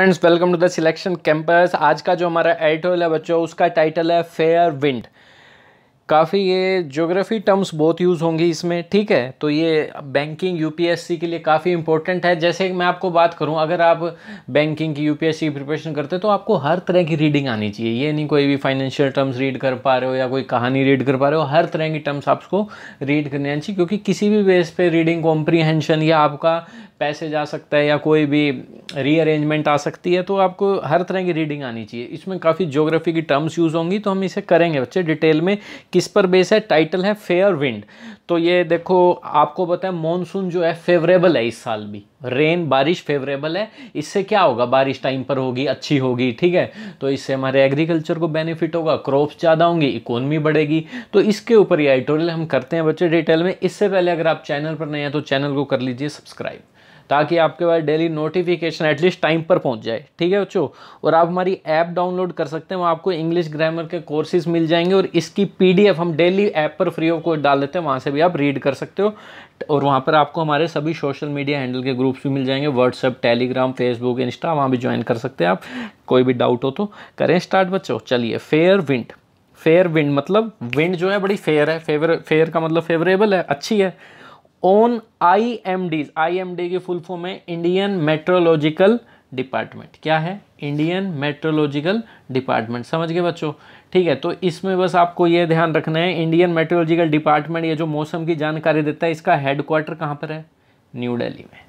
friends welcome to the selection campus आज का जो हमारा एडिटोरियल है बच्चों उसका टाइटल है फेयर विंड काफ़ी ये ज्योग्राफी टर्म्स बहुत यूज़ होंगी इसमें ठीक है तो ये बैंकिंग यूपीएससी के लिए काफ़ी इंपॉर्टेंट है जैसे मैं आपको बात करूं अगर आप बैंकिंग की यूपीएससी की प्रिपरेशन करते हो तो आपको हर तरह की रीडिंग आनी चाहिए ये नहीं कोई भी फाइनेंशियल टर्म्स रीड कर पा रहे हो या कोई कहानी रीड कर पा रहे हो हर तरह की टर्म्स आपको रीड करनी आनी चाहिए क्योंकि किसी भी बेस पर रीडिंग कॉम्प्रीहेंशन या आपका पैसेज आ सकता है या कोई भी रीअरेंजमेंट आ सकती है तो आपको हर तरह की रीडिंग आनी चाहिए इसमें काफ़ी ज्योग्राफी की टर्म्स यूज़ होंगी तो हम इसे करेंगे बच्चे डिटेल में किस पर बेस है टाइटल है फेयर विंड तो ये देखो आपको पता है मानसून जो है फेवरेबल है इस साल भी रेन बारिश फेवरेबल है इससे क्या होगा बारिश टाइम पर होगी अच्छी होगी ठीक है तो इससे हमारे एग्रीकल्चर को बेनिफिट होगा क्रॉप्स ज़्यादा होंगी इकोनमी बढ़ेगी तो इसके ऊपर ये एडिटोरियल हम करते हैं बच्चे डिटेल में इससे पहले अगर आप चैनल पर नए हैं तो चैनल को कर लीजिए सब्सक्राइब ताकि आपके पास डेली नोटिफिकेशन एटलीस्ट टाइम पर पहुंच जाए ठीक है बच्चों और आप हमारी ऐप डाउनलोड कर सकते हैं वहाँ आपको इंग्लिश ग्रामर के कोर्सेज मिल जाएंगे और इसकी पीडीएफ हम डेली ऐप पर फ्री ऑफ कोर्स डाल देते हैं वहाँ से भी आप रीड कर सकते हो और वहाँ पर आपको हमारे सभी सोशल मीडिया हैंडल के ग्रुप्स भी मिल जाएंगे व्हाट्सअप टेलीग्राम फेसबुक इंस्टा वहाँ भी ज्वाइन कर सकते हैं आप कोई भी डाउट हो तो करें स्टार्ट बच्चों चलिए फेयर विंड फेयर विंड मतलब विंड जो है बड़ी फेयर है फेवर फेयर का मतलब फेवरेबल है अच्छी है on I M D I M D की फुल फॉर्म है इंडियन मेट्रोलॉजिकल डिपार्टमेंट क्या है इंडियन मेट्रोलॉजिकल डिपार्टमेंट समझ गए बच्चों ठीक है तो इसमें बस आपको ये ध्यान रखना है इंडियन मेट्रोलॉजिकल डिपार्टमेंट ये जो मौसम की जानकारी देता है इसका हेडक्वार्टर कहाँ पर है न्यू दिल्ली में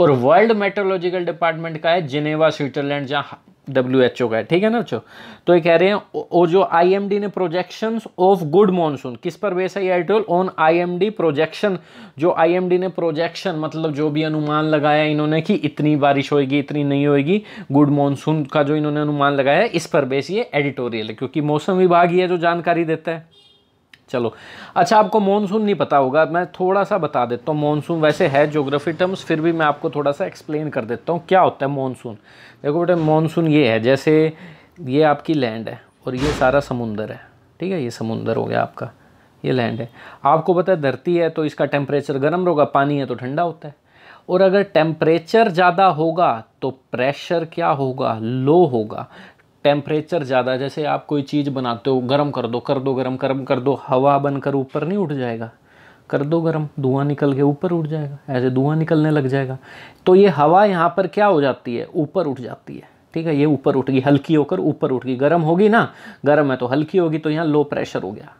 और वर्ल्ड मेट्रोलॉजिकल डिपार्टमेंट का है जिनेवा स्विट्जरलैंड जहाँ डब्ल्यू एच ओ का है ठीक है ना बच्चों तो ये कह रहे हैं वो जो आई एम डी ने प्रोजेक्शन ऑफ गुड मानसून किस पर बेस है article on I M D projection जो आई एम डी ने प्रोजेक्शन मतलब जो भी अनुमान लगाया इन्होंने कि इतनी बारिश होगी इतनी नहीं होगी गुड मानसून का जो इन्होंने अनुमान लगाया है इस पर बेस ये एडिटोरियल है क्योंकि मौसम विभाग ये जो जानकारी देता है चलो अच्छा आपको मॉनसून नहीं पता होगा मैं थोड़ा सा बता देता हूँ मॉनसून वैसे है ज्योग्राफी टर्म्स फिर भी मैं आपको थोड़ा सा एक्सप्लेन कर देता हूँ क्या होता है मॉनसून देखो बेटे मॉनसून ये है जैसे ये आपकी लैंड है और ये सारा समुंदर है ठीक है ये समुंदर हो गया आपका ये लैंड है आपको पता है धरती है तो इसका टेम्परेचर गर्म होगा पानी है तो ठंडा होता है और अगर टेम्परेचर ज़्यादा होगा तो प्रेशर क्या होगा लो होगा टेम्परेचर ज़्यादा जैसे आप कोई चीज़ बनाते हो गर्म कर दो कर दो गर्म गर्म कर दो हवा बनकर ऊपर नहीं उठ जाएगा कर दो गर्म धुआं निकल के ऊपर उठ जाएगा ऐसे धुआं निकलने लग जाएगा तो ये हवा यहाँ पर क्या हो जाती है ऊपर उठ जाती है ठीक है ये ऊपर उठ गई हल्की होकर ऊपर उठ गई गर्म होगी ना गर्म है तो हल्की होगी तो यहाँ लो प्रेशर हो गया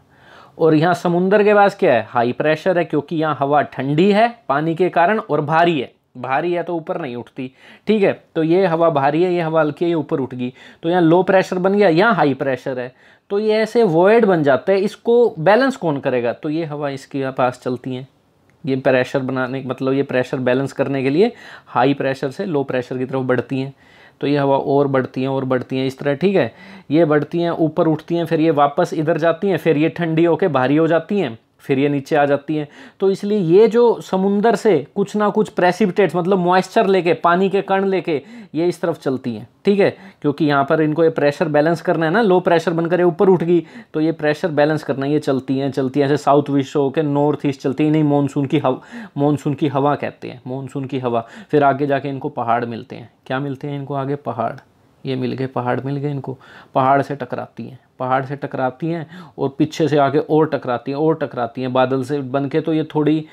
और यहाँ समुंदर के पास क्या है हाई प्रेशर है क्योंकि यहाँ हवा ठंडी है पानी के कारण और भारी है भारी है तो ऊपर नहीं उठती ठीक है तो ये हवा भारी है ये हवा हल्की है ये ऊपर उठ गई तो यहाँ लो प्रेशर बन गया यहाँ हाई प्रेशर है तो ये ऐसे वॉयड बन जाता है इसको बैलेंस कौन करेगा तो ये हवा इसके पास चलती हैं ये प्रेशर बनाने मतलब ये प्रेशर बैलेंस करने के लिए हाई प्रेशर से लो प्रेशर की तरफ बढ़ती हैं तो ये हवा और बढ़ती हैं और बढ़ती हैं इस तरह ठीक है ये बढ़ती हैं ऊपर उठती हैं फिर ये वापस इधर जाती हैं फिर ये ठंडी होकर भारी हो जाती हैं फिर ये नीचे आ जाती हैं तो इसलिए ये जो समुंदर से कुछ ना कुछ प्रेसिपिटेट्स मतलब मॉइस्चर लेके पानी के कण लेके ये इस तरफ चलती हैं ठीक है क्योंकि यहाँ पर इनको ये प्रेशर बैलेंस करना है ना लो प्रेशर बनकर ये ऊपर उठ गई तो ये प्रेशर बैलेंस करना ये चलती हैं चलती हैं ऐसे साउथ विश्व होकर नॉर्थ ईस्ट चलती है नहीं मानसून की हवा मानसून की हवा कहते हैं मानसून की हवा फिर आगे जाके इनको पहाड़ मिलते हैं क्या मिलते हैं इनको आगे पहाड़ ये मिल गए पहाड़ मिल गए इनको पहाड़ से टकराती हैं पहाड़ से टकराती हैं और पीछे से आके और टकराती हैं और टकराती हैं बादल से बन के तो ये थोड़ी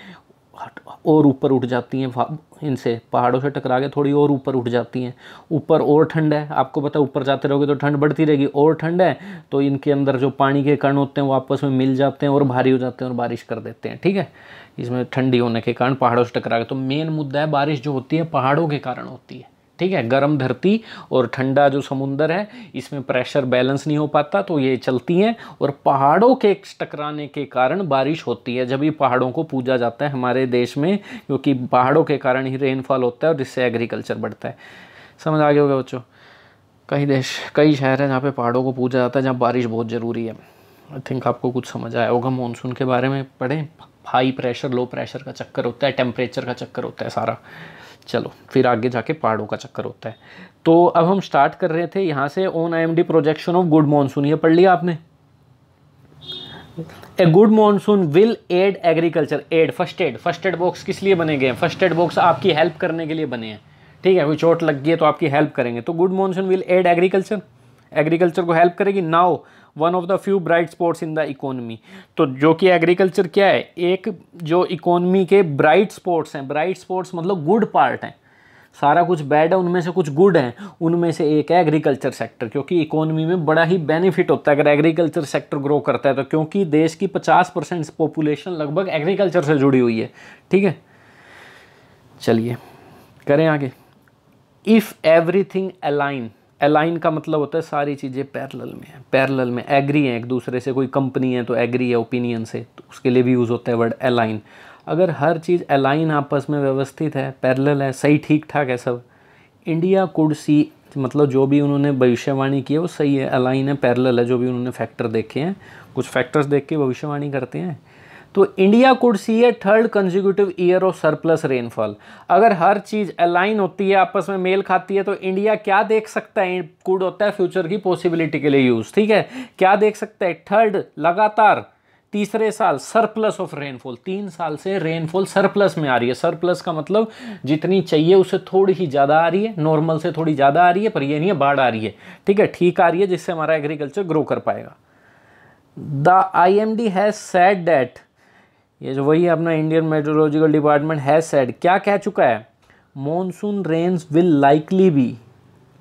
और ऊपर उठ जाती हैं इनसे पहाड़ों से टकरा के थोड़ी और ऊपर उठ जाती हैं ऊपर और ठंड है आपको पता है ऊपर जाते रहोगे तो ठंड बढ़ती रहेगी और ठंड है तो इनके अंदर जो पानी के कण होते हैं वो आपस में मिल जाते हैं और भारी हो जाते हैं और बारिश कर देते हैं ठीक है इसमें ठंडी होने के कारण पहाड़ों से टकरा के तो मेन मुद्दा है बारिश जो होती है पहाड़ों के कारण होती है ठीक है गर्म धरती और ठंडा जो समुंदर है इसमें प्रेशर बैलेंस नहीं हो पाता तो ये चलती हैं और पहाड़ों के टकराने के कारण बारिश होती है जब ये पहाड़ों को पूजा जाता है हमारे देश में क्योंकि पहाड़ों के कारण ही रेनफॉल होता है और जिससे एग्रीकल्चर बढ़ता है समझ आ गया होगा बच्चों कई देश कई शहर हैं जहाँ पर पहाड़ों को पूजा जाता है जहाँ बारिश बहुत ज़रूरी है आई थिंक आपको कुछ समझ आया होगा मानसून के बारे में पढ़ें हाई प्रेशर लो प्रेशर का चक्कर होता है टेम्परेचर का चक्कर होता है सारा चलो फिर आगे जाके पहाड़ों का चक्कर होता है तो अब हम स्टार्ट कर रहे थे यहाँ से on I projection of good monsoon ये पढ़ लिया आपने a good monsoon will aid agriculture aid first aid first aid box किस लिए बने गए हैं फर्स्ट एड बॉक्स आपकी हेल्प करने के लिए बने हैं ठीक है कोई चोट लग गई है तो आपकी हेल्प करेंगे तो good monsoon will aid agriculture agriculture को हेल्प करेगी now one of the few bright spots in the economy तो जो कि एग्रीकल्चर क्या है एक जो इकोनमी के ब्राइट स्पॉट्स हैं ब्राइट स्पॉट्स मतलब गुड पार्ट हैं सारा कुछ बैड है उनमें से कुछ गुड हैं उनमें से एक है एग्रीकल्चर सेक्टर क्योंकि इकोनॉमी में बड़ा ही बेनिफिट होता है अगर एग्रीकल्चर सेक्टर ग्रो करता है तो क्योंकि देश की 50 परसेंट पॉपुलेशन लगभग एग्रीकल्चर से जुड़ी हुई है ठीक है चलिए करें आगे इफ़ एवरीथिंग अलाइन अलाइन का मतलब होता है सारी चीज़ें पैरेलल में है पैरेलल में एग्री हैं एक दूसरे से कोई कंपनी है तो एग्री है ओपिनियन से तो उसके लिए भी यूज़ होता है वर्ड अलाइन अगर हर चीज़ अलाइन आपस में व्यवस्थित है पैरेलल है सही ठीक ठाक है सब इंडिया कुड सी मतलब जो भी उन्होंने भविष्यवाणी की है वो सही है अलाइन है पैरेलल है जो भी उन्होंने फैक्टर देखे हैं कुछ फैक्टर्स देख के भविष्यवाणी करते हैं तो India could see a third consecutive year of surplus rainfall अगर हर चीज़ अलाइन होती है आपस में मेल खाती है तो इंडिया क्या देख सकता है कुड होता है फ्यूचर की पॉसिबिलिटी के लिए यूज़ ठीक है क्या देख सकता है थर्ड लगातार तीसरे साल सरप्लस ऑफ रेनफॉल तीन साल से रेनफॉल सरप्लस में आ रही है सरप्लस का मतलब जितनी चाहिए उससे थोड़ी ही ज़्यादा आ रही है नॉर्मल से थोड़ी ज़्यादा आ रही है पर ये नहीं है बाढ़ आ रही है ठीक है ठीक आ रही है जिससे हमारा एग्रीकल्चर ग्रो कर पाएगा the I M D has set that ये जो वही अपना इंडियन मेट्रोलॉजिकल डिपार्टमेंट है सेड क्या कह चुका है monsoon rains will likely be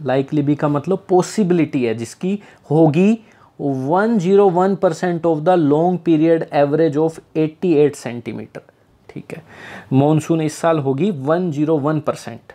likely be का मतलब पॉसिबिलिटी है जिसकी होगी 101 percent of the long period average of 88 centimetre ठीक है मॉनसून इस साल होगी 101 परसेंट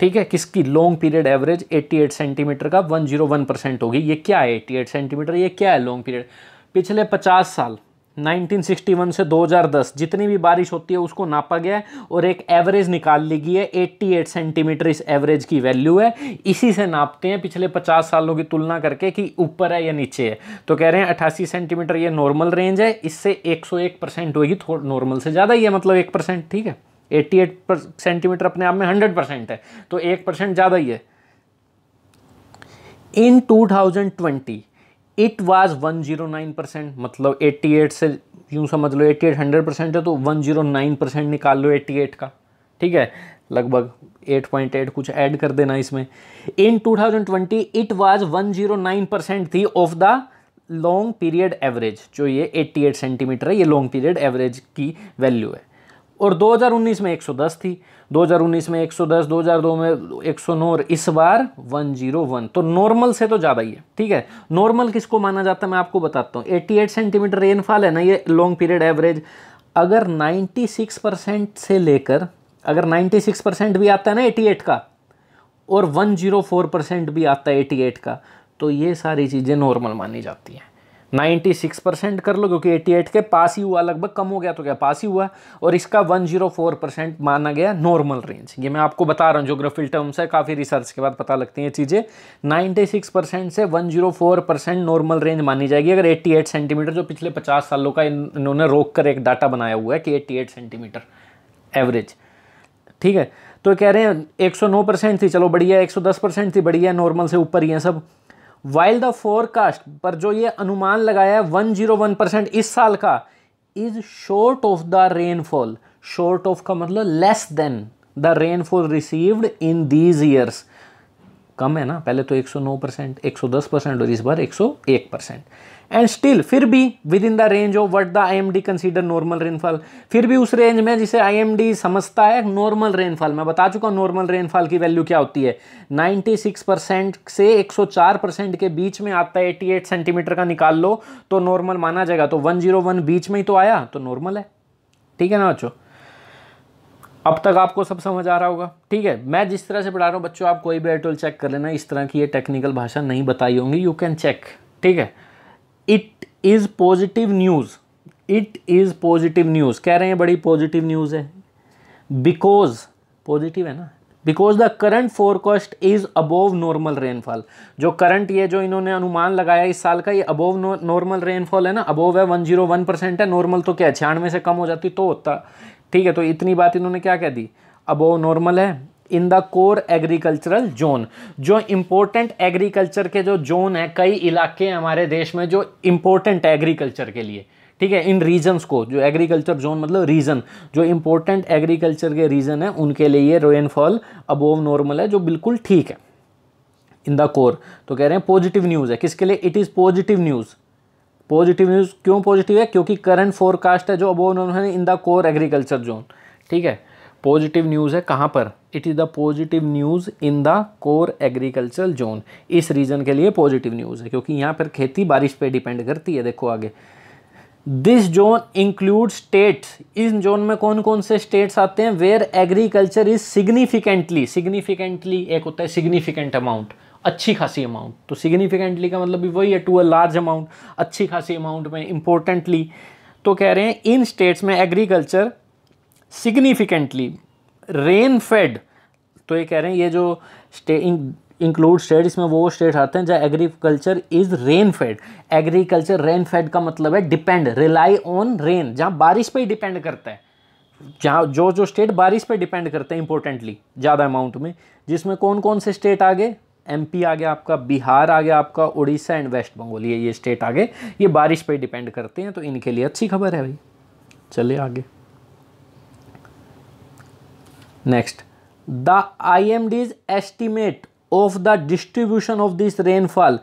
ठीक है किसकी लॉन्ग पीरियड एवरेज 88 सेंटीमीटर का 101 परसेंट होगी ये क्या है 88 सेंटीमीटर ये क्या है लॉन्ग पीरियड पिछले 50 साल 1961 से 2010 जितनी भी बारिश होती है उसको नापा गया है और एक एवरेज निकाल ली गई है 88 सेंटीमीटर इस एवरेज की वैल्यू है इसी से नापते हैं पिछले 50 सालों की तुलना करके कि ऊपर है या नीचे है तो कह रहे हैं 88 सेंटीमीटर ये नॉर्मल रेंज है इससे 101 परसेंट होगी थोड़ा नॉर्मल से ज़्यादा ही है मतलब एक परसेंट ठीक है एट्टी सेंटीमीटर अपने आप में हंड्रेड परसेंट है तो एक परसेंट ज़्यादा ही है इन 2020 इट वाज 109 परसेंट मतलब 88 से यूँ समझ लो 88 हंड्रेड परसेंट है तो 109 परसेंट निकाल लो 88 का ठीक है लगभग 8.8 कुछ ऐड कर देना इसमें इन 2020 इट वाज 109 परसेंट थी of the long period average जो ये 88 सेंटीमीटर है ये लॉन्ग पीरियड एवरेज की वैल्यू है और 2019 में 110 थी 2019 में 110 2002 में 109 और इस बार 101 तो नॉर्मल से तो ज़्यादा ही है ठीक है नॉर्मल किसको माना जाता है मैं आपको बताता हूँ 88 सेंटीमीटर रेनफॉल है ना ये लॉन्ग पीरियड एवरेज अगर 96 परसेंट से लेकर अगर 96 परसेंट भी आता है ना 88 का और 104 परसेंट भी आता है 88 का तो ये सारी चीज़ें नॉर्मल मानी जाती हैं 96 परसेंट कर लो क्योंकि 88 के पास ही हुआ लगभग कम हो गया तो क्या पास ही हुआ और इसका 104 परसेंट माना गया नॉर्मल रेंज ये मैं आपको बता रहा हूँ जोग्राफिल टर्म से काफ़ी रिसर्च के बाद पता लगती हैं चीज़ें 96 परसेंट से 104 परसेंट नॉर्मल रेंज मानी जाएगी अगर 88 सेंटीमीटर जो पिछले 50 सालों का इन्होंने रोक कर एक डाटा बनाया हुआ है कि एट्टी सेंटीमीटर एवरेज ठीक है तो कह रहे हैं एक परसेंट थी चलो बढ़िया एक परसेंट थी बढ़िया नॉर्मल से ऊपर ही है सब वाइल द फोरकास्ट पर जो ये अनुमान लगाया है 101 परसेंट इस साल का is short of the rainfall short of का मतलब less than the rainfall received in these years कम है ना पहले तो 109 परसेंट एक परसेंट और इस बार 101 परसेंट एंड स्टिल फिर भी within the range of what the IMD consider normal rainfall फिर भी उस रेंज में जिसे आईएमडी समझता है नॉर्मल रेनफॉल मैं बता चुका हूँ नॉर्मल रेनफॉल की वैल्यू क्या होती है 96 परसेंट से 104 परसेंट के बीच में आता है 88 सेंटीमीटर का निकाल लो तो नॉर्मल माना जाएगा तो वन बीच में ही तो आया तो नॉर्मल है ठीक है ना बच्चों अब तक आपको सब समझ आ रहा होगा ठीक है मैं जिस तरह से पढ़ा रहा हूँ बच्चों आप कोई भी एटोल चेक कर लेना इस तरह की ये टेक्निकल भाषा नहीं बताई होंगी यू कैन चेक ठीक है it is positive news it is positive news कह रहे हैं बड़ी पॉजिटिव न्यूज़ है बिकॉज पॉजिटिव है ना because the current forecast is above normal rainfall जो करंट ये जो इन्होंने अनुमान लगाया इस साल का ये अबोव नॉर्मल रेनफॉल है ना अबोव है वन जीरो वन परसेंट है नॉर्मल तो क्या है छियानवे से कम हो जाती तो होता ठीक है तो इतनी बात इन्होंने क्या कह दी अब वो नॉर्मल है in the core agricultural zone जो इम्पोर्टेंट एग्रीकल्चर के जो जोन है कई इलाके हैं हमारे देश में जो इम्पोर्टेंट एग्रीकल्चर के लिए ठीक है इन रीजन्स को जो एग्रीकल्चर जोन मतलब रीजन जो इम्पोर्टेंट एग्रीकल्चर के रीजन है उनके लिए रेनफॉल अबोव नॉर्मल है जो बिल्कुल ठीक है इन द कोर तो कह रहे हैं पॉजिटिव न्यूज़ है किसके लिए it is positive news positive news क्यों पॉजिटिव है क्योंकि करंट फोरकास्ट है जो अब उन्होंने in the core agriculture zone ठीक है पॉजिटिव न्यूज़ है कहाँ पर it is the positive news in the core agriculture zone इस रीजन के लिए पॉजिटिव न्यूज़ है क्योंकि यहाँ पर खेती बारिश पे डिपेंड करती है देखो आगे दिस जोन इंक्लूड स्टेट्स इस जोन में कौन कौन से स्टेट्स आते हैं where agriculture is significantly significantly एक होता है सिग्निफिकेंट अमाउंट अच्छी खासी अमाउंट तो सिग्निफिकेंटली का मतलब भी वही है टू अ लार्ज अमाउंट अच्छी खासी अमाउंट में इम्पोर्टेंटली तो कह रहे हैं इन स्टेट्स में एग्रीकल्चर सिग्निफिकेंटली रेन फेड तो ये कह रहे हैं ये जो स्टे इंक्लूड स्टेट इसमें वो स्टेट आते हैं जहाँ agriculture is rain fed agriculture rain fed का मतलब है डिपेंड रिलाई ऑन रेन जहाँ बारिश पे ही डिपेंड करता है जहाँ जो जो स्टेट बारिश पे डिपेंड करते हैं इंपॉर्टेंटली ज़्यादा अमाउंट में जिसमें कौन कौन से स्टेट आ गए एमपी आ गया आपका बिहार आ गया आपका उड़ीसा एंड वेस्ट बंगाल ये ये स्टेट आ गए ये बारिश पे डिपेंड करते हैं तो इनके लिए अच्छी खबर है भाई चले आगे next the I M D's estimate of the distribution of this rainfall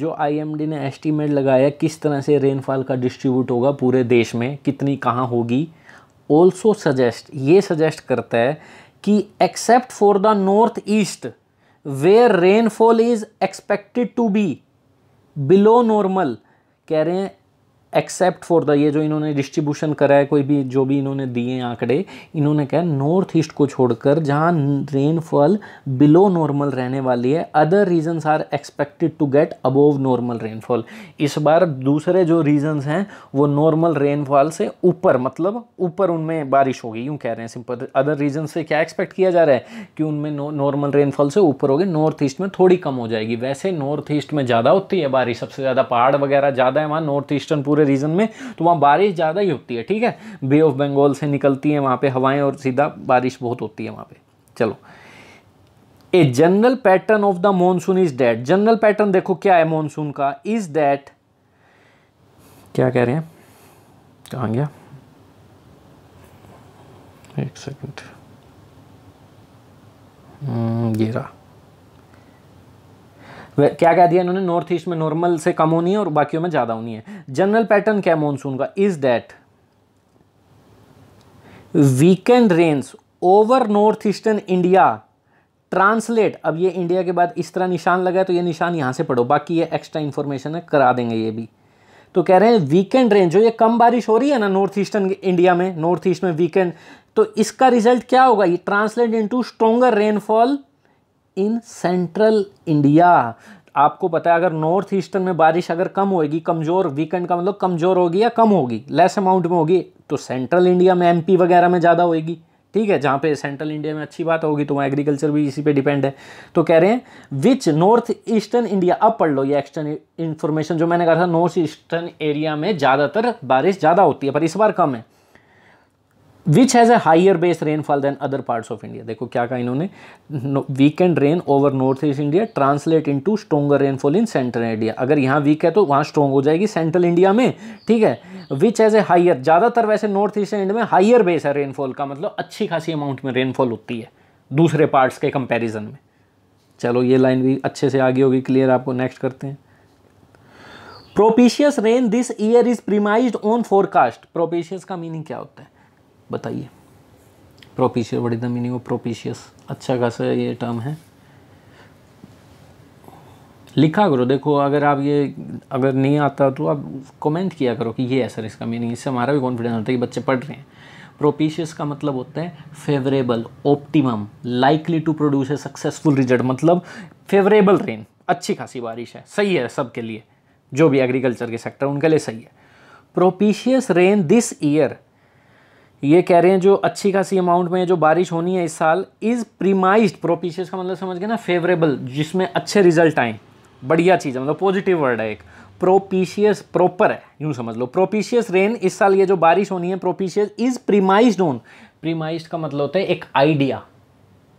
जो आईएमडी ने एस्टीमेट लगाया किस तरह से रेनफॉल का डिस्ट्रीब्यूट होगा पूरे देश में कितनी कहाँ होगी ऑल्सो सजेस्ट ये सजेस्ट करता है कि except for the north east where rainfall is expected to be below normal कह रहे हैं एक्सेप्ट फॉर द ये जो इन्होंने डिस्ट्रीब्यूशन करा है कोई भी जो भी इन्होंने दिए आंकड़े इन्होंने कहा नॉर्थ ईस्ट को छोड़कर जहाँ रेनफॉल बिलो नॉर्मल रहने वाली है other regions are expected to get above normal rainfall इस बार दूसरे जो रीजंस हैं वो नॉर्मल रेनफॉल से ऊपर मतलब ऊपर उनमें बारिश होगी यूँ कह रहे हैं सिंपल अदर रीजन से क्या एक्सपेक्ट किया जा रहा है कि उनमें नॉर्मल रेनफॉल से ऊपर होगी नॉर्थ ईस्ट में थोड़ी कम हो जाएगी वैसे नॉर्थ ईस्ट में ज़्यादा होती है बारिश सबसे ज़्यादा पहाड़ वगैरह ज़्यादा है वहाँ नॉर्थ ईस्टर्न पूरे पूरे रीजन में तो वहाँ बारिश ज़्यादा ही होती है ठीक है बे ऑफ बंगाल से निकलती है वहाँ पर हवाएँ और सीधा बारिश बहुत होती है वहाँ पर चलो a general pattern of the monsoon is that general pattern देखो क्या है मॉनसून का इज डैट क्या कह रहे हैं कहाँ गया एक सेकेंड गिरा hmm, क्या कह दिया इन्होंने नॉर्थ ईस्ट में नॉर्मल से कम होनी है और बाकियों में ज़्यादा होनी है जनरल पैटर्न क्या मानसून का is that weekend rains over north eastern India translate अब ये इंडिया के बाद इस तरह निशान लगा है तो ये निशान यहाँ से पढ़ो बाकी ये एक्स्ट्रा इन्फॉर्मेशन है करा देंगे ये भी तो कह रहे हैं वीकेंड रेंज जो ये कम बारिश हो रही है ना नॉर्थ ईस्टर्न इंडिया में नॉर्थ ईस्ट में वीकेंड तो इसका रिजल्ट क्या होगा ये translate into stronger rainfall in central India आपको पता है अगर नॉर्थ ईस्टर्न में बारिश अगर कम होगी कमज़ोर वीकेंड का मतलब कमज़ोर होगी या कम होगी लेस अमाउंट में होगी तो सेंट्रल इंडिया में एमपी वगैरह में ज़्यादा होगी ठीक है जहाँ पे सेंट्रल इंडिया में अच्छी बात होगी तो वहाँ एग्रीकल्चर भी इसी पे डिपेंड है तो कह रहे हैं विच नॉर्थ ईस्टर्न इंडिया अब पढ़ लो ये एक्सटर्न इन्फॉर्मेशन जो मैंने कहा था नॉर्थ ईस्टर्न एरिया में ज़्यादातर बारिश ज़्यादा होती है पर इस बार कम है which has a higher base rainfall than other parts of India देखो क्या कहा इन्होंने weekend rain over north east India translate into stronger rainfall in central India अगर यहाँ वीक है तो वहाँ स्ट्रॉन्ग हो जाएगी सेंट्रल इंडिया में ठीक है विच एज ए हाइयर ज़्यादातर वैसे नॉर्थ ईस्ट इंडिया में हाइयर बेस है रेनफॉल का मतलब अच्छी खासी अमाउंट में रेनफॉल होती है दूसरे पार्ट्स के कंपेरिजन में चलो ये लाइन भी अच्छे से आगे होगी क्लियर आपको नेक्स्ट करते हैं propitious rain this year is premise on forecast propitious का मीनिंग क्या होता है बताइए propitious what is the meaning of propitious अच्छा खासा ये टर्म है लिखा करो देखो अगर आप ये अगर नहीं आता तो आप कमेंट किया करो कि ये है सर इसका मीनिंग इससे हमारा भी कॉन्फिडेंस होता है कि बच्चे पढ़ रहे हैं प्रोपिशियस का मतलब होता है favourable optimum likely to produce a successful result मतलब फेवरेबल रेन अच्छी खासी बारिश है सही है सबके लिए जो भी एग्रीकल्चर के सेक्टर उनके लिए सही है प्रोपिशियस रेन दिस ईयर ये कह रहे हैं जो अच्छी खासी अमाउंट में जो बारिश होनी है इस साल इज़ प्रीमाइज प्रोपीशियस का मतलब समझ गए ना फेवरेबल जिसमें अच्छे रिजल्ट आए बढ़िया चीज़ है मतलब पॉजिटिव वर्ड है एक प्रोपीशियस प्रॉपर है यूँ समझ लो प्रोपीशियस रेन इस साल ये जो बारिश होनी है propitious is premise on premise का मतलब होता है एक आइडिया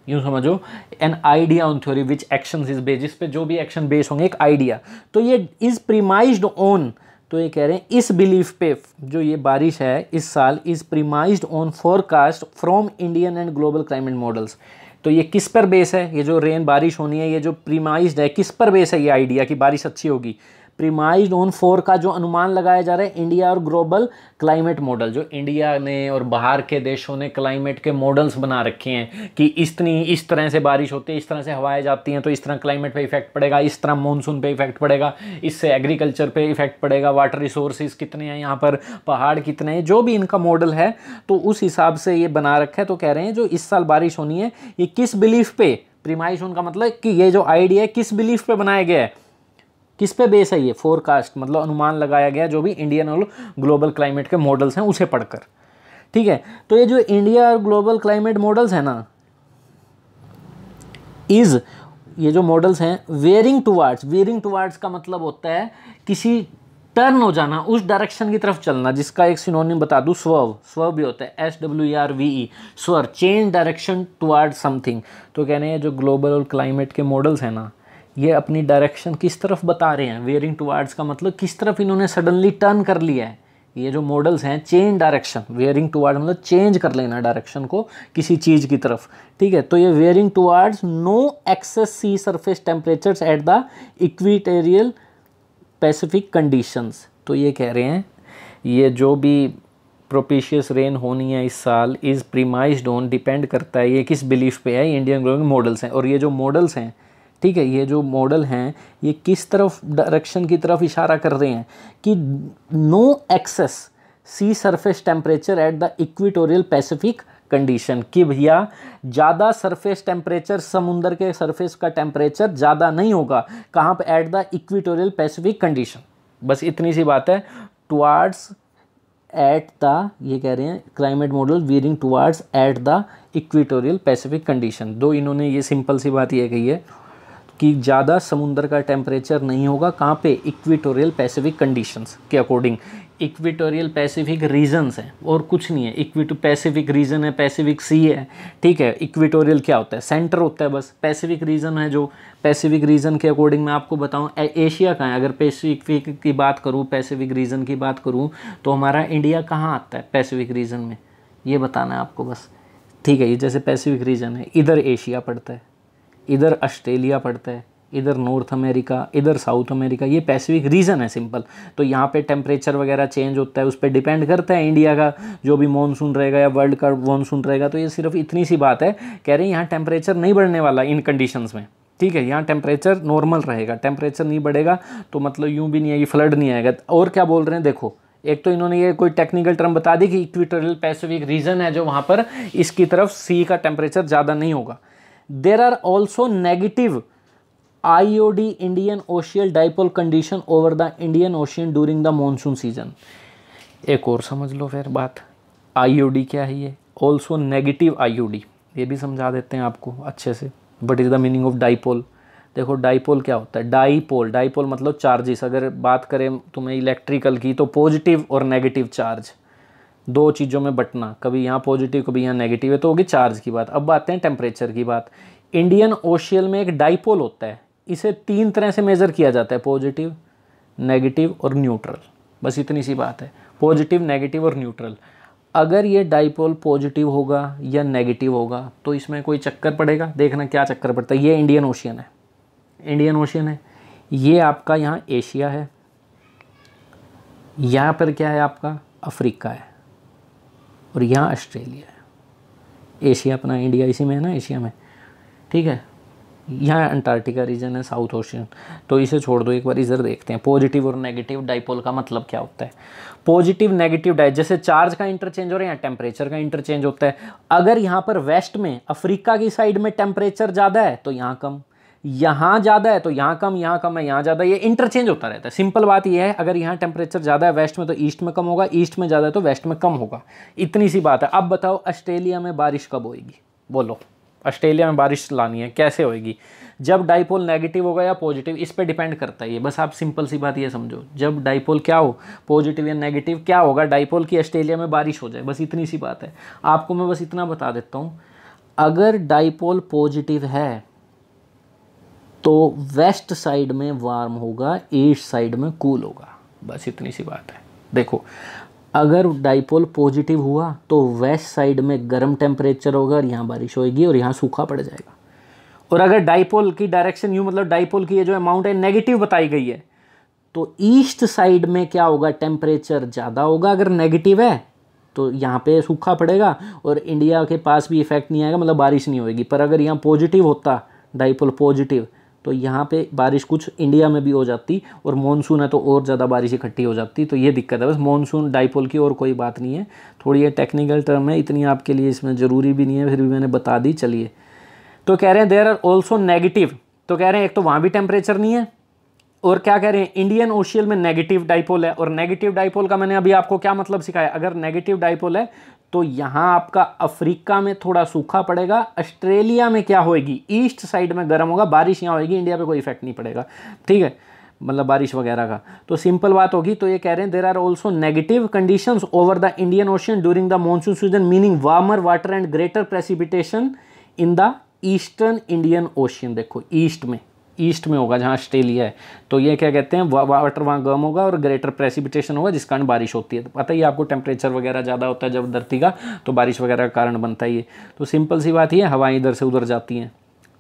यूँ समझो an idea on theory which action is base जिस पे जो भी एक्शन बेस होंगे एक आइडिया तो ये इज़ प्रीमाइज ऑन तो ये कह रहे हैं इस बिलीफ पे जो ये बारिश है इस साल is premise on forecast from Indian and global climate models तो ये किस पर बेस है ये जो रेन बारिश होनी है ये जो प्रीमाइज्ड है किस पर बेस है ये आइडिया कि बारिश अच्छी होगी प्रीमाइज ऑन फोर का जो अनुमान लगाया जा रहा है इंडिया और ग्लोबल क्लाइमेट मॉडल जो इंडिया ने और बाहर के देशों ने क्लाइमेट के मॉडल्स बना रखे हैं कि इतनी इस तरह से बारिश होती है इस तरह से हवाएं जाती हैं तो इस तरह क्लाइमेट पे इफेक्ट पड़ेगा इस तरह मानसून पे इफेक्ट पड़ेगा इससे एग्रीकल्चर पे इफेक्ट पड़ेगा वाटर रिसोर्सेज कितने हैं यहाँ पर पहाड़ कितने हैं जो भी इनका मॉडल है तो उस हिसाब से ये बना रखा है तो कह रहे हैं जो इस साल बारिश होनी है ये किस बिलीफ पे प्रीमाइश उनका मतलब कि ये जो आइडिया है किस बिलीफ पे बनाया गया है किस पे बेस है ये फोरकास्ट मतलब अनुमान लगाया गया जो भी इंडियन और ग्लोबल क्लाइमेट के मॉडल्स हैं उसे पढ़कर ठीक है तो ये जो इंडिया और ग्लोबल क्लाइमेट मॉडल्स हैं ना इज़ ये जो मॉडल्स हैं वेयरिंग टुवार्ड्स वेयरिंग टुवार्ड्स का मतलब होता है किसी टर्न हो जाना उस डायरेक्शन की तरफ चलना जिसका एक सिनोनिम बता दूँ स्वर्व स्वर्व भी होता है S W R V E swerve change direction toward something तो कहने हैं जो ग्लोबल और क्लाइमेट के मॉडल्स हैं ना ये अपनी डायरेक्शन किस तरफ बता रहे हैं वेयरिंग टुवार्ड्स का मतलब किस तरफ इन्होंने सडनली टर्न कर लिया है ये जो मॉडल्स हैं चेंज डायरेक्शन वेयरिंग टुवार्ड मतलब चेंज कर लेना डायरेक्शन को किसी चीज़ की तरफ ठीक है तो ये veering towards no excess sea surface temperatures at the equatorial Pacific conditions तो ये कह रहे हैं ये जो भी प्रोपिशियस रेन होनी है इस साल इज़ प्रीमाइज ऑन डिपेंड करता है ये किस बिलीफ पे है इंडियन ग्लोबिंग मॉडल्स हैं और ये जो मॉडल्स हैं ठीक है ये जो मॉडल हैं ये किस तरफ डायरेक्शन की तरफ इशारा कर रहे हैं कि no excess sea surface temperature at the equatorial Pacific condition कि भैया ज़्यादा सरफेस टेम्परेचर समुंदर के सरफेस का टेम्परेचर ज़्यादा नहीं होगा कहाँ पर at the equatorial Pacific condition बस इतनी सी बात है टुवार्ड्स एट द ये कह रहे हैं climate model veering towards at the equatorial Pacific condition दो इन्होंने ये सिंपल सी बात ये कही है कि ज़्यादा समुद्र का टेम्परेचर नहीं होगा कहाँ पे इक्वेटोरियल पैसिफिक कंडीशंस के अकॉर्डिंग इक्वेटोरियल पैसिफिक रीजन्स हैं और कुछ नहीं है इक्विट पैसिफिक रीजन है पैसिफिक सी है ठीक है इक्वेटोरियल क्या होता है सेंटर होता है बस पैसिफिक रीजन है जो पैसिफिक रीजन के अकॉर्डिंग मैं आपको बताऊं एशिया का है अगर पैसिफिक की बात करूँ पैसिफिक रीजन की बात करूँ तो हमारा इंडिया कहाँ आता है पैसिफिक रीजन में ये बताना है आपको बस ठीक है ये जैसे पैसिफिक रीजन है इधर एशिया पड़ता है इधर ऑस्ट्रेलिया पड़ता है इधर नॉर्थ अमेरिका इधर साउथ अमेरिका ये पैसिफिक रीजन है सिंपल तो यहाँ पे टेम्परेचर वगैरह चेंज होता है उस पर डिपेंड करता है इंडिया का जो भी मानसून रहेगा या वर्ल्ड का मानसून रहेगा तो ये सिर्फ इतनी सी बात है कह रहे हैं यहाँ टेम्परेचर नहीं बढ़ने वाला इन कंडीशंस में ठीक है यहाँ टेम्परेचर नॉर्मल रहेगा टेम्परेचर नहीं बढ़ेगा तो मतलब यूँ भी नहीं आएगी फ्लड नहीं आएगा और क्या बोल रहे हैं देखो एक तो इन्होंने ये कोई टेक्निकल टर्म बता दी कि इक्विटोरियल पैसिफिक रीजन है जो वहाँ पर इसकी तरफ सी का टेम्परेचर ज़्यादा नहीं होगा there are also negative IOD Indian ocean dipole condition over the Indian ocean during the monsoon season एक और समझ लो फिर बात आईओडी क्या है ये ऑल्सो नेगेटिव आईओडी ये भी समझा देते हैं आपको अच्छे से but is the meaning of dipole देखो डाइपोल क्या होता है डाइपोल डाइपोल मतलब चार्जेस अगर बात करें तुम्हें इलेक्ट्रिकल की तो पॉजिटिव और नेगेटिव चार्ज दो चीज़ों में बटना कभी यहाँ पॉजिटिव कभी यहाँ नेगेटिव है तो होगी चार्ज की बात अब आते हैं टेम्परेचर की बात इंडियन ओशियल में एक डाइपोल होता है इसे तीन तरह से मेज़र किया जाता है पॉजिटिव नेगेटिव और न्यूट्रल बस इतनी सी बात है पॉजिटिव नेगेटिव और न्यूट्रल अगर ये डाइपोल पॉजिटिव होगा या नेगेटिव होगा तो इसमें कोई चक्कर पड़ेगा देखना क्या चक्कर पड़ता है ये इंडियन ओशियन है इंडियन ओशियन है ये आपका यहाँ एशिया है यहाँ पर क्या है आपका अफ्रीका है और यहाँ ऑस्ट्रेलिया है एशिया अपना इंडिया इसी में है ना एशिया में ठीक है यहाँ अंटार्कटिका रीजन है साउथ ओशियन तो इसे छोड़ दो एक बार इधर देखते हैं पॉजिटिव और नेगेटिव डाइपोल का मतलब क्या होता है पॉजिटिव नेगेटिव डाइ जैसे चार्ज का इंटरचेंज हो रहा है यहाँ टेम्परेचर का इंटरचेंज होता है अगर यहाँ पर वेस्ट में अफ्रीका की साइड में टेम्परेचर ज़्यादा है तो यहाँ कम यहाँ ज़्यादा है तो यहाँ कम यहाँ कम है यहाँ ज़्यादा ये इंटरचेंज होता रहता है सिंपल बात यह है अगर यहाँ टेम्परेचर ज़्यादा है वेस्ट में तो ईस्ट में कम होगा ईस्ट में ज़्यादा है तो वेस्ट में कम होगा इतनी सी बात है अब बताओ ऑस्ट्रेलिया में बारिश कब होएगी बोलो ऑस्ट्रेलिया में बारिश लानी है कैसे होएगी जब डाइपोल नेगेटिव होगा या पॉजिटिव इस पर डिपेंड करता है ये बस आप सिंपल सी बात ये समझो जब डाइपोल क्या हो पॉजिटिव या नेगेटिव क्या होगा डाइपोल की ऑस्ट्रेलिया में बारिश हो जाए बस इतनी सी बात है आपको मैं बस इतना बता देता हूँ अगर डाइपोल पॉजिटिव है तो वेस्ट साइड में वार्म होगा ईस्ट साइड में कूल होगा बस इतनी सी बात है देखो अगर डाइपोल पॉजिटिव हुआ तो वेस्ट साइड में गर्म टेम्परेचर होगा और यहाँ बारिश होएगी और यहाँ सूखा पड़ जाएगा और अगर डाइपोल की डायरेक्शन यू मतलब डाइपोल की ये जो अमाउंट है नेगेटिव बताई गई है तो ईस्ट साइड में क्या होगा टेम्परेचर ज़्यादा होगा अगर नेगेटिव है तो यहाँ पे सूखा पड़ेगा और इंडिया के पास भी इफेक्ट नहीं आएगा मतलब बारिश नहीं होगी पर अगर यहाँ पॉजिटिव होता डाइपोल पॉजिटिव तो यहाँ पे बारिश कुछ इंडिया में भी हो जाती और मानसून है तो और ज़्यादा बारिश इकट्ठी हो जाती तो ये दिक्कत है बस मानसून डाइपोल की और कोई बात नहीं है थोड़ी ये टेक्निकल टर्म है इतनी आपके लिए इसमें ज़रूरी भी नहीं है फिर भी मैंने बता दी चलिए तो कह रहे हैं देर आर ऑल्सो नेगेटिव तो कह रहे हैं एक तो वहाँ भी टेम्परेचर नहीं है और क्या कह रहे हैं इंडियन ओशियल में नेगेटिव डाइपोल है और नेगेटिव डाइपोल का मैंने अभी आपको क्या मतलब सिखाया अगर नेगेटिव डाइपोल है तो यहाँ आपका अफ्रीका में थोड़ा सूखा पड़ेगा ऑस्ट्रेलिया में क्या होएगी ईस्ट साइड में गर्म होगा बारिश यहाँ होएगी इंडिया पे कोई इफेक्ट नहीं पड़ेगा ठीक है मतलब बारिश वगैरह का तो सिंपल बात होगी तो ये कह रहे हैं there are also negative condition over the Indian ocean during the monsoon season meaning warmer water and greater precipitation in the eastern Indian ocean देखो ईस्ट में ईस्ट में होगा जहाँ ऑस्ट्रेलिया है तो ये क्या कहते हैं वाटर वहाँ गर्म होगा और ग्रेटर प्रेसिपिटेशन होगा जिस कारण बारिश होती है तो पता ही आपको टेम्परेचर वगैरह ज़्यादा होता है जब धरती का तो बारिश वगैरह का कारण बनता ही है तो सिंपल सी बात ये हवाएं हवाएँ इधर से उधर जाती हैं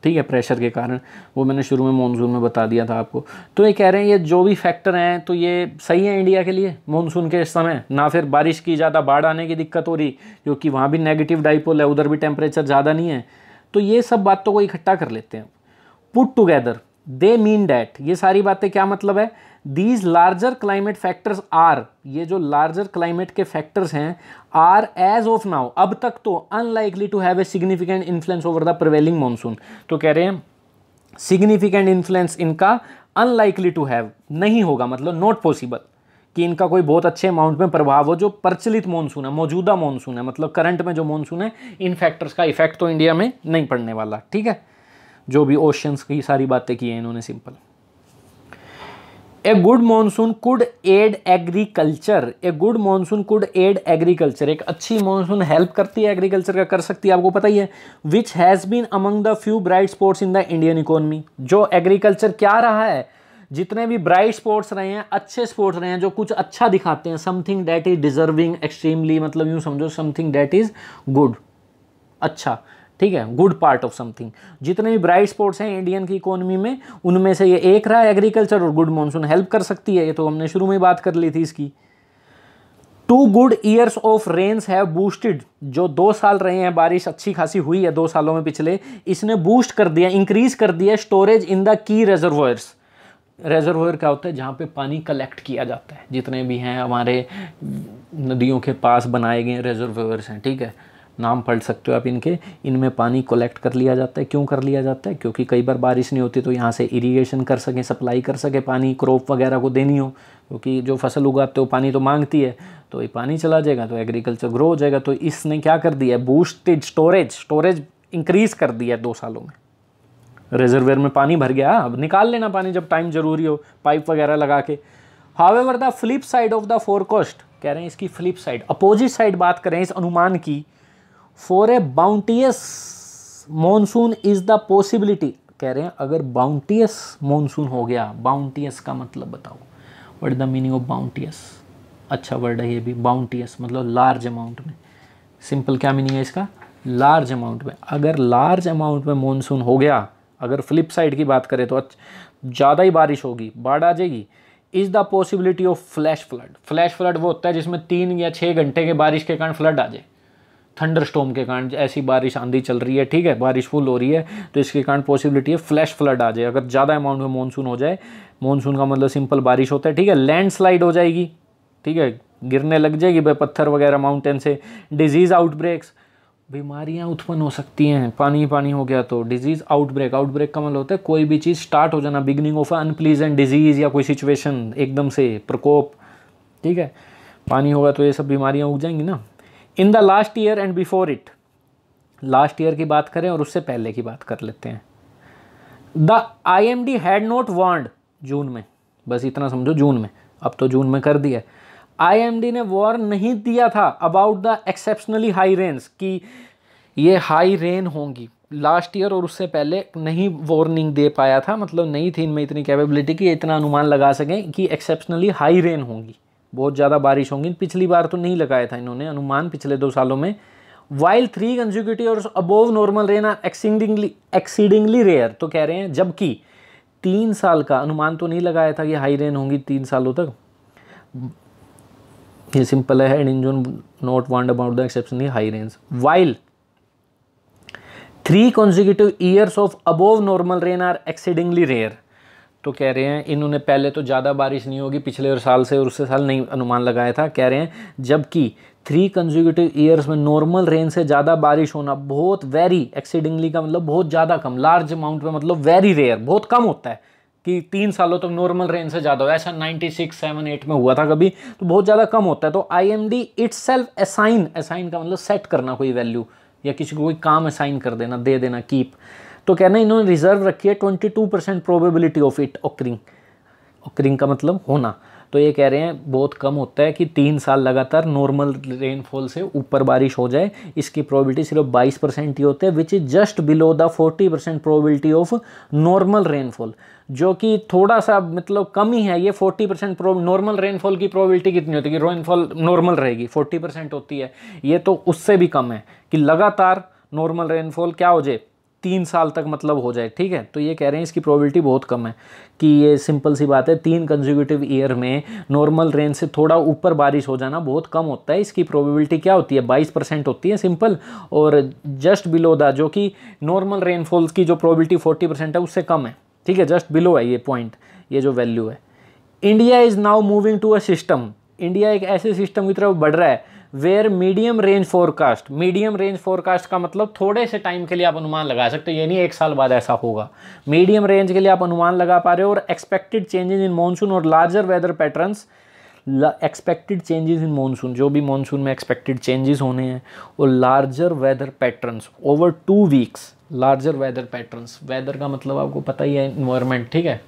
ठीक है प्रेशर के कारण वो मैंने शुरू में मानसून में बता दिया था आपको तो ये कह रहे हैं ये जो भी फैक्टर हैं तो ये सही है इंडिया के लिए मानसून के समय ना फिर बारिश की ज़्यादा बाढ़ आने की दिक्कत हो रही क्योंकि वहाँ भी नेगेटिव डाइपोल है उधर भी टेम्परेचर ज़्यादा नहीं है तो ये सब बातों को इकट्ठा कर लेते हैं put together they mean that ये सारी बातें क्या मतलब है these larger climate factors are ये जो लार्जर क्लाइमेट के फैक्टर्स हैं आर एज ऑफ नाउ अब तक तो unlikely to have a significant influence over the prevailing monsoon तो कह रहे हैं सिग्निफिकेंट इन्फ्लुएंस इनका अनलाइकली टू हैव नहीं होगा मतलब नॉट पॉसिबल कि इनका कोई बहुत अच्छे अमाउंट में प्रभाव हो जो प्रचलित मानसून है मौजूदा मानसून है मतलब करंट में जो मानसून है इन फैक्टर्स का इफेक्ट तो इंडिया में नहीं पड़ने वाला ठीक है जो भी ओशंस की सारी बातें की हैं इन्होंने simple a good monsoon could aid agriculture a good monsoon could aid agriculture एक अच्छी मानसून हेल्प करती है एग्रीकल्चर का कर सकती है आपको पता ही है which has been among the few bright spots in the Indian economy जो एग्रीकल्चर क्या रहा है जितने भी ब्राइट स्पॉट्स रहे हैं अच्छे स्पॉट्स रहे हैं जो कुछ अच्छा दिखाते हैं something that is deserving extremely मतलब यूँ समझो समथिंग डैट इज़ गुड अच्छा ठीक है गुड पार्ट ऑफ समथिंग जितने भी ब्राइट स्पॉट्स हैं इंडियन की इकोनॉमी में उनमें से ये एक रहा एग्रीकल्चर और गुड मानसून हेल्प कर सकती है ये तो हमने शुरू में बात कर ली थी इसकी two good years of rains have boosted जो दो साल रहे हैं बारिश अच्छी खासी हुई है दो सालों में पिछले इसने बूस्ट कर दिया इंक्रीज कर दिया स्टोरेज इन द की रेजरवर्स रेजरवर क्या होता है जहाँ पे पानी कलेक्ट किया जाता है जितने भी हैं हमारे नदियों के पास बनाए गए रेजरवर्स हैं ठीक है नाम पढ़ सकते हो आप इनके इनमें पानी कलेक्ट कर लिया जाता है क्यों कर लिया जाता है क्योंकि कई बार बारिश नहीं होती तो यहाँ से इरिगेशन कर सकें सप्लाई कर सकें पानी क्रॉप वगैरह को देनी हो क्योंकि जो फसल उगाते हो पानी तो मांगती है तो ये पानी चला जाएगा तो एग्रीकल्चर ग्रो हो जाएगा तो इसने क्या कर दिया है बूस्टेज स्टोरेज स्टोरेज इंक्रीज़ कर दिया है दो सालों में रिजर्वेयर में पानी भर गया अब निकाल लेना पानी जब टाइम ज़रूरी हो पाइप वगैरह लगा के however the flip side of the forecast कह रहे हैं इसकी फ्लिप साइड अपोजिट साइड बात करें इस अनुमान की for a bounteous monsoon is the possibility कह रहे हैं अगर बाउंटियस मानसून हो गया बाउंटियस का मतलब बताओ what the meaning of bounteous अच्छा वर्ड है ये भी बाउंटियस मतलब लार्ज अमाउंट में सिंपल क्या मीनिंग है इसका लार्ज अमाउंट में अगर लार्ज अमाउंट में मानसून हो गया अगर फ्लिप साइड की बात करें तो ज़्यादा ही बारिश होगी बाढ़ आ जाएगी is the possibility of flash flood flash flood वो होता है जिसमें तीन या छः घंटे के बारिश के कारण फ्लड आ जाए थंडर स्टोम के कारण ऐसी बारिश आंधी चल रही है ठीक है बारिश फुल हो रही है तो इसके कारण पॉसिबिलिटी है फ्लैश फ्लड आ जाए अगर ज़्यादा अमाउंट में मानसून हो जाए मानसून का मतलब सिंपल बारिश होता है ठीक है लैंडस्लाइड हो जाएगी ठीक है गिरने लग जाएगी भाई पत्थर वगैरह माउंटेन से डिजीज़ आउटब्रेक्स बीमारियां उत्पन्न हो सकती हैं पानी पानी हो गया तो डिजीज़ आउटब्रेक आउटब्रेक का मतलब होता है कोई भी चीज़ स्टार्ट हो जाना बिगनिंग ऑफ अनप्लीजेंट डिजीज़ या कोई सिचुएशन एकदम से प्रकोप ठीक है पानी होगा तो ये सब बीमारियां उग जाएंगी ना in the last year and before it last year की बात करें और उससे पहले की बात कर लेते हैं the I M D had not warned जून में बस इतना समझो जून में अब तो जून में कर दिया आई एम डी ने वार्न नहीं दिया था about the exceptionally high rains कि ये हाई रेन होंगी लास्ट ईयर और उससे पहले नहीं वार्निंग दे पाया था मतलब नहीं थी इनमें इतनी कैपेबिलिटी कि इतना अनुमान लगा सकें कि एक्सेप्शनली हाई रेन होंगी बहुत ज़्यादा बारिश होंगी पिछली बार तो नहीं लगाया था इन्होंने अनुमान पिछले दो सालों में वाइल थ्री कंजुकेटिव और above normal rain are exceedingly exceedingly rare तो कह रहे हैं जबकि तीन साल का अनुमान तो नहीं लगाया था कि हाई रेन होंगी तीन सालों तक ये सिंपल है and engine not warned about the exception high range while three consecutive years of above normal rain are exceedingly rare तो कह रहे हैं इन्होंने पहले तो ज़्यादा बारिश नहीं होगी पिछले साल से और उससे साल नहीं अनुमान लगाया था कह रहे हैं जबकि थ्री कंजिक्यूटिव ईयर्स में नॉर्मल रेन से ज़्यादा बारिश होना बहुत वेरी एक्सीडिंगली का मतलब बहुत ज़्यादा कम लार्ज अमाउंट में मतलब वेरी रेयर बहुत कम होता है कि तीन सालों तक तो नॉर्मल रेन से ज़्यादा हो ऐसा नाइन्टी सिक्स सेवन एट में हुआ था कभी तो बहुत ज़्यादा कम होता है तो I M D itself assign assign का मतलब सेट करना कोई वैल्यू या किसी को कोई काम असाइन कर देना दे देना कीप तो कहना इन्होंने रिजर्व रखी है twenty two percent probability of it occurring occurring का मतलब होना तो ये कह रहे हैं बहुत कम होता है कि तीन साल लगातार नॉर्मल रेनफॉल से ऊपर बारिश हो जाए इसकी प्रोबेबिलिटी सिर्फ 22 परसेंट ही होती है which is just below the 40 percent probability of normal rainfall जो कि थोड़ा सा मतलब कम ही है ये 40 परसेंट नॉर्मल रेनफॉल की प्रोबेबिलिटी कितनी होती है कि रेनफॉल नॉर्मल रहेगी फोर्टी परसेंट होती है ये तो उससे भी कम है कि लगातार नॉर्मल रेनफॉल क्या हो जाए तीन साल तक मतलब हो जाए ठीक है तो ये कह रहे हैं इसकी प्रोबेबिलिटी बहुत कम है कि ये सिंपल सी बात है तीन कंजिव ईयर में नॉर्मल रेंज से थोड़ा ऊपर बारिश हो जाना बहुत कम होता है इसकी प्रोबेबिलिटी क्या होती है बाईस परसेंट होती है सिंपल और जस्ट बिलो द जो कि नॉर्मल रेनफॉल्स की जो प्रोबिलिटी फोर्टी परसेंट है उससे कम है ठीक है जस्ट बिलो है ये पॉइंट ये जो वैल्यू है India is now moving to a system India एक ऐसे सिस्टम की तरफ बढ़ रहा है where medium range forecast medium range forecast का मतलब थोड़े से टाइम के लिए आप अनुमान लगा सकते हो यानी नहीं एक साल बाद ऐसा होगा मीडियम रेंज के लिए आप अनुमान लगा पा रहे हो और एक्सपेक्टेड चेंजेस इन मानसून और larger weather patterns expected changes in monsoon जो भी मानसून में एक्सपेक्टेड चेंजेस होने हैं और larger weather patterns over two weeks larger weather patterns weather का मतलब आपको पता ही है इन्वायरमेंट ठीक है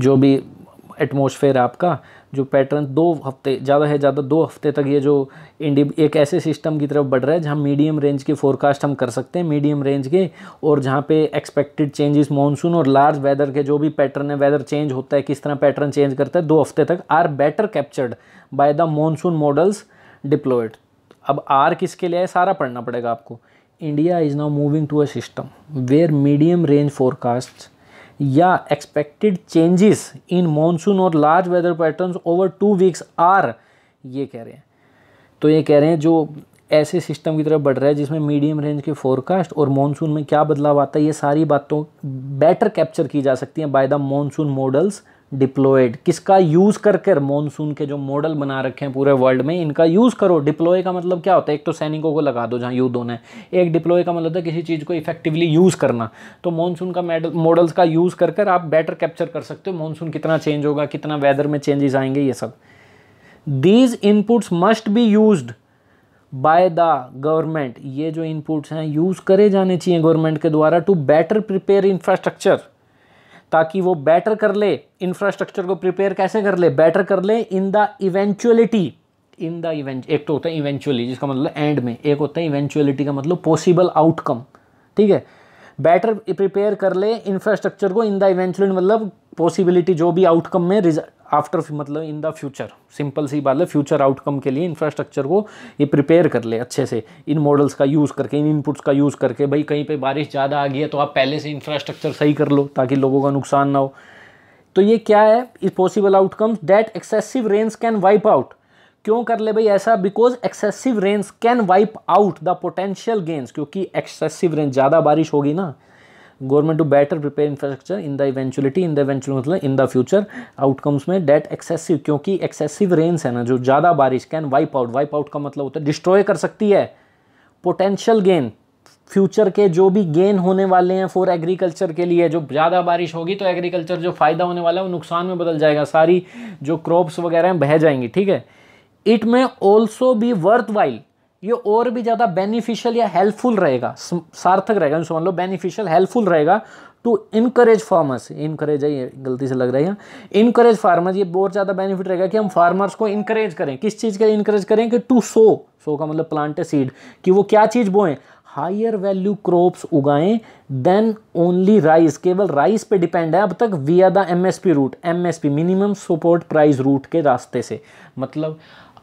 जो भी एटमोसफेयर आपका जो पैटर्न दो हफ्ते ज़्यादा है ज़्यादा दो हफ्ते तक ये जो इंडी एक ऐसे सिस्टम की तरफ बढ़ रहा है जहाँ मीडियम रेंज के फोरकास्ट हम कर सकते हैं मीडियम रेंज के और जहाँ पे एक्सपेक्टेड चेंजेस मानसून और लार्ज वेदर के जो भी पैटर्न है वेदर चेंज होता है किस तरह पैटर्न चेंज करता है दो हफ्ते तक are better captured by the monsoon models deployed अब आर किसके लिए है सारा पढ़ना पड़ेगा आपको India is now moving to a system where medium range forecasts या एक्सपेक्टेड चेंजेस इन मॉनसून और large weather patterns over two weeks are ये कह रहे हैं तो ये कह रहे हैं जो ऐसे सिस्टम की तरफ बढ़ रहा है जिसमें मीडियम रेंज के फोरकास्ट और मॉनसून में क्या बदलाव आता है ये सारी बातों बेटर कैप्चर की जा सकती हैं by the monsoon models deployed किसका यूज़ कर कर मानसून के जो मॉडल बना रखे हैं पूरे वर्ल्ड में इनका यूज़ करो डिप्लोय का मतलब क्या होता है एक तो सैनिकों को लगा दो जहाँ युद्ध होना है एक डिप्लोय का मतलब है किसी चीज़ को इफेक्टिवली यूज़ करना तो मानसून का मेडल मॉडल्स का यूज़ कर कर आप बेटर कैप्चर कर सकते हो मानसून कितना चेंज होगा कितना वेदर में चेंजेस आएंगे ये सब these inputs must be use by the government ये जो इनपुट्स हैं यूज़ करे जाने चाहिए गवर्नमेंट के द्वारा टू बेटर प्रिपेयर इंफ्रास्ट्रक्चर ताकि वो बेटर कर ले इंफ्रास्ट्रक्चर को प्रिपेयर कैसे कर ले बेटर कर ले in the eventuality in the event एक तो होता है इवेंचुअली जिसका मतलब एंड में एक होता है इवेंचुअलिटी का मतलब पॉसिबल आउटकम ठीक है बेटर प्रिपेयर कर ले इंफ्रास्ट्रक्चर को इन द इवेंचुअल मतलब पॉसिबिलिटी जो भी आउटकम में रिजल्ट आफ्टर मतलब इन द फ्यूचर सिंपल सी बात है फ्यूचर आउटकम के लिए इंफ्रास्ट्रक्चर को ये प्रिपेयर कर ले अच्छे से इन मॉडल्स का यूज़ करके इन इनपुट्स का यूज़ करके भाई कहीं पे बारिश ज़्यादा आ गई है तो आप पहले से इंफ्रास्ट्रक्चर सही कर लो ताकि लोगों का नुकसान ना हो तो ये क्या है is possible outcomes that excessive rains can wipe out क्यों कर ले भाई ऐसा because excessive rains can wipe out the potential gains क्योंकि एक्सेसिव रेंज ज़्यादा बारिश होगी ना government to better prepare infrastructure in the eventuality in the eventual मतलब इन द फ्यूचर आउटकम्स में डेट एक्सेसिव क्योंकि एक्सेसिव रेन्स है ना जो ज़्यादा बारिश can wipe out wipe out का मतलब होता है डिस्ट्रॉय कर सकती है पोटेंशियल गेन फ्यूचर के जो भी गेन होने वाले हैं फॉर एग्रीकल्चर के लिए जो ज़्यादा बारिश होगी तो एग्रीकल्चर जो फ़ायदा होने वाला है वो नुकसान में बदल जाएगा सारी जो क्रॉप्स वगैरह हैं बह जाएंगी ठीक है इट में ऑल्सो बी वर्थ वाइल ये और भी ज़्यादा बेनिफिशियल या हेल्पफुल रहेगा सार्थक रहेगा समझ लो बेनिफिशियल हेल्पफुल रहेगा टू इनकरेज फार्मर्स इनकरेज है ये गलती से लग रही है इनकरेज फार्मर्स ये बहुत ज़्यादा बेनिफिट रहेगा कि हम फार्मर्स को इनकरेज करें किस चीज़ के लिए इनकरेज करें कि टू सो सो का मतलब प्लांट सीड कि वो क्या चीज़ बोएं हायर वैल्यू क्रॉप्स उगाएं देन ओनली राइस केवल राइस पे डिपेंड है अब तक via the P route P minimum support price route के रास्ते से मतलब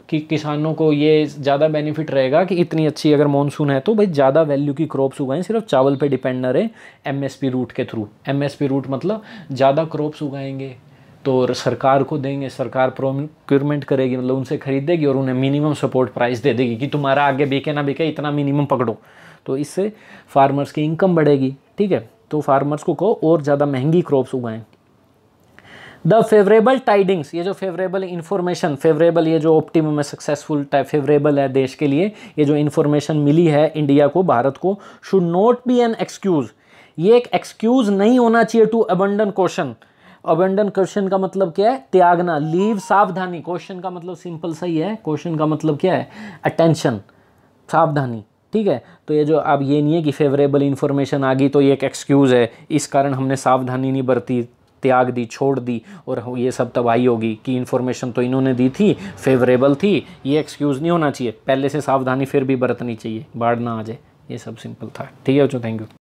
कि किसानों को ये ज़्यादा बेनिफिट रहेगा कि इतनी अच्छी अगर मानसून है तो भाई ज़्यादा वैल्यू की क्रॉप्स उगाएं सिर्फ चावल पे डिपेंड ना रहे एम रूट के थ्रू एम रूट मतलब ज़्यादा क्रॉप्स उगाएंगे तो सरकार को देंगे सरकार प्रोक्योरमेंट करेगी मतलब उनसे खरीदेगी और उन्हें मिनिमम सपोर्ट प्राइस दे देगी कि तुम्हारा आगे बिके ना बिके इतना मिनिमम पकड़ो तो इससे फार्मर्स की इनकम बढ़ेगी ठीक है तो फार्मर्स को कहो और ज़्यादा महंगी क्रॉप्स उगाएं द फेवरेबल टाइडिंग्स ये जो फेवरेबल इन्फॉर्मेशन फेवरेबल ये जो ऑप्टिम में सक्सेसफुल फेवरेबल है देश के लिए ये जो इन्फॉर्मेशन मिली है इंडिया को भारत को should not be an excuse ये एक एक्सक्यूज़ नहीं होना चाहिए to abandon question abandon question का मतलब क्या है त्यागना लीव सावधानी क्वेश्चन का मतलब सिंपल सही है क्वेश्चन का मतलब क्या है अटेंशन सावधानी ठीक है तो ये जो अब ये नहीं है कि फेवरेबल इन्फॉर्मेशन आ गई तो ये एक एक्सक्यूज़ है इस कारण हमने सावधानी नहीं बरती त्याग दी छोड़ दी और ये सब तबाही होगी कि इन्फॉर्मेशन तो इन्होंने दी थी फेवरेबल थी ये एक्सक्यूज़ नहीं होना चाहिए पहले से सावधानी फिर भी बरतनी चाहिए बाढ़ ना आ जाए ये सब सिंपल था ठीक है जो थैंक यू